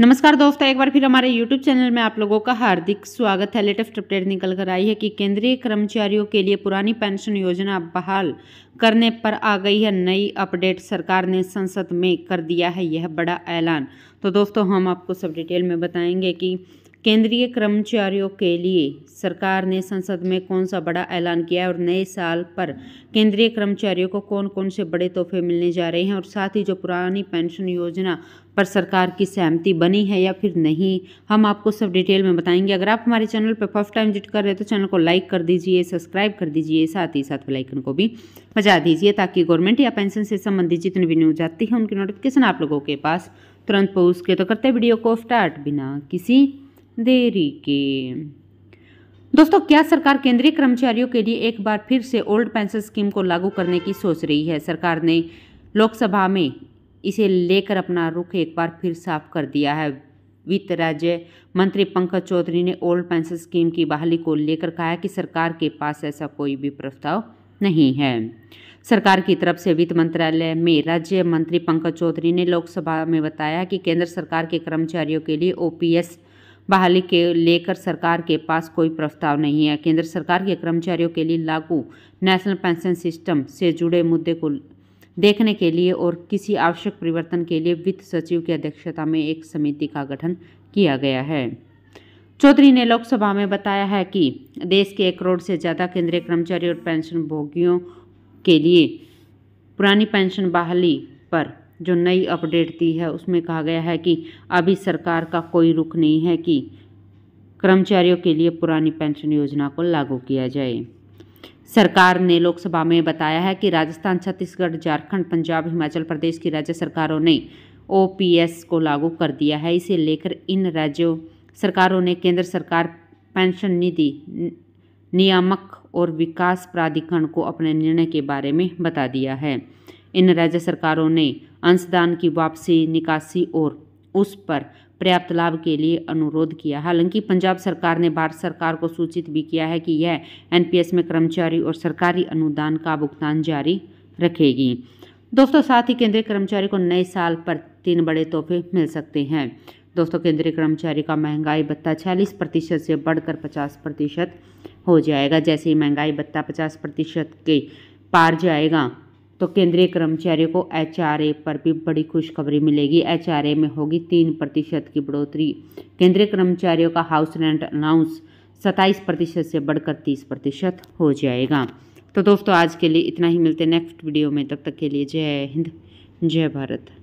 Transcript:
नमस्कार दोस्तों एक बार फिर हमारे यूट्यूब चैनल में आप लोगों का हार्दिक स्वागत है लेटेस्ट अपडेट निकल कर आई है कि केंद्रीय कर्मचारियों के लिए पुरानी पेंशन योजना बहाल करने पर आ गई है नई अपडेट सरकार ने संसद में कर दिया है यह बड़ा ऐलान तो दोस्तों हम आपको सब डिटेल में बताएंगे कि केंद्रीय कर्मचारियों के लिए सरकार ने संसद में कौन सा बड़ा ऐलान किया है और नए साल पर केंद्रीय कर्मचारियों को कौन कौन से बड़े तोहफे मिलने जा रहे हैं और साथ ही जो पुरानी पेंशन योजना पर सरकार की सहमति बनी है या फिर नहीं हम आपको सब डिटेल में बताएंगे अगर आप हमारे चैनल पर फर्स्ट टाइम विजिट कर रहे तो चैनल को लाइक कर दीजिए सब्सक्राइब कर दीजिए साथ ही साथ लाइकन को भी बजा दीजिए ताकि गवर्नमेंट या पेंशन से संबंधित जितनी भी न्यूज आती है उनकी नोटिफिकेशन आप लोगों के पास तुरंत पहुँच के तो करते वीडियो को स्टार्ट बिना किसी देरी के दोस्तों क्या सरकार केंद्रीय कर्मचारियों के लिए एक बार फिर से ओल्ड पेंशन स्कीम को लागू करने की सोच रही है सरकार ने लोकसभा में इसे लेकर अपना रुख एक बार फिर साफ कर दिया है वित्त राज्य मंत्री पंकज चौधरी ने ओल्ड पेंशन स्कीम की बहाली को लेकर कहा है कि सरकार के पास ऐसा कोई भी प्रस्ताव नहीं है सरकार की तरफ से वित्त मंत्रालय में राज्य मंत्री पंकज चौधरी ने लोकसभा में बताया कि केंद्र सरकार के कर्मचारियों के लिए ओपीएस पी बहाली के लेकर सरकार के पास कोई प्रस्ताव नहीं है केंद्र सरकार के कर्मचारियों के लिए लागू नेशनल पेंशन सिस्टम से जुड़े मुद्दे को देखने के लिए और किसी आवश्यक परिवर्तन के लिए वित्त सचिव की अध्यक्षता में एक समिति का गठन किया गया है चौधरी ने लोकसभा में बताया है कि देश के एक करोड़ से ज़्यादा केंद्रीय कर्मचारी और पेंशन भोगियों के लिए पुरानी पेंशन बहाली पर जो नई अपडेट दी है उसमें कहा गया है कि अभी सरकार का कोई रुख नहीं है कि कर्मचारियों के लिए पुरानी पेंशन योजना को लागू किया जाए सरकार ने लोकसभा में बताया है कि राजस्थान छत्तीसगढ़ झारखंड पंजाब हिमाचल प्रदेश की राज्य सरकारों ने ओ को लागू कर दिया है इसे लेकर इन राज्यों सरकारों ने केंद्र सरकार पेंशन निधि नियामक और विकास प्राधिकरण को अपने निर्णय के बारे में बता दिया है इन राज्य सरकारों ने अंशदान की वापसी निकासी और उस पर पर्याप्त लाभ के लिए अनुरोध किया हालांकि पंजाब सरकार ने भारत सरकार को सूचित भी किया है कि यह एनपीएस में कर्मचारी और सरकारी अनुदान का भुगतान जारी रखेगी दोस्तों साथ ही केंद्रीय कर्मचारी को नए साल पर तीन बड़े तोहफे मिल सकते हैं दोस्तों केंद्रीय कर्मचारी का महंगाई भत्ता छियालीस प्रतिशत से बढ़कर पचास प्रतिशत हो जाएगा जैसे ही महंगाई भत्ता पचास प्रतिशत के पार जाएगा तो केंद्रीय कर्मचारियों को एच पर भी बड़ी खुशखबरी मिलेगी एच में होगी तीन प्रतिशत की बढ़ोतरी केंद्रीय कर्मचारियों का हाउस रेंट अनाउंस सत्ताईस प्रतिशत से बढ़कर तीस प्रतिशत हो जाएगा तो दोस्तों आज के लिए इतना ही मिलते नेक्स्ट वीडियो में तब तक के लिए जय हिंद जय भारत